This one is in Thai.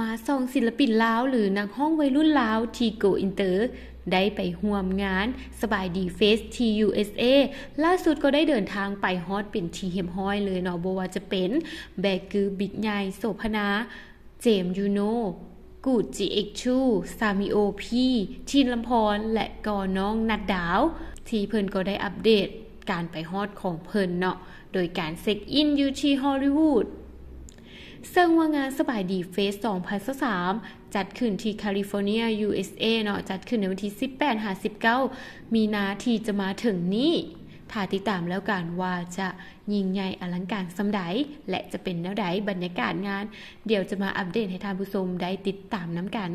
มาส่งศิลปินลาวหรือนักห้องวัยรุ่นลาวทีโกอินเตอร์ได้ไปห่วมงานสบายดีเฟสที่ USA ล่าสุดก็ได้เดินทางไปฮอตเป็นทีเฮมห้อย เลยเนาะบว่าจะเป็น แบกคือบิ๊กใหญ่โสพนาเจมยูโนกูดจีเอ็กชูซามิโอพีทีนลำพรและกอน้องนัดดาว ที่เพิ่นก็ได้อัปเดตการไปฮอตของเพิ่นเนาะโดยการเซ็กอินยูทีฮอลลีวูดเซิงว่างานสบายดีเฟส 2023จัดขึ้นที่แคลิฟอร์เนีย USA เนาะจัดขึ้นในวันที่18หา9มีนาทีจะมาถึงนี้ถ้าติดตามแล้วกันว่าจะยิ่งใหญ่อลังการสำใดและจะเป็นแนวใดบรรยากาศงาน เดี๋ยวจะมาอัปเดตให้ท่านผู้ชมได้ติดตามน้ำกัน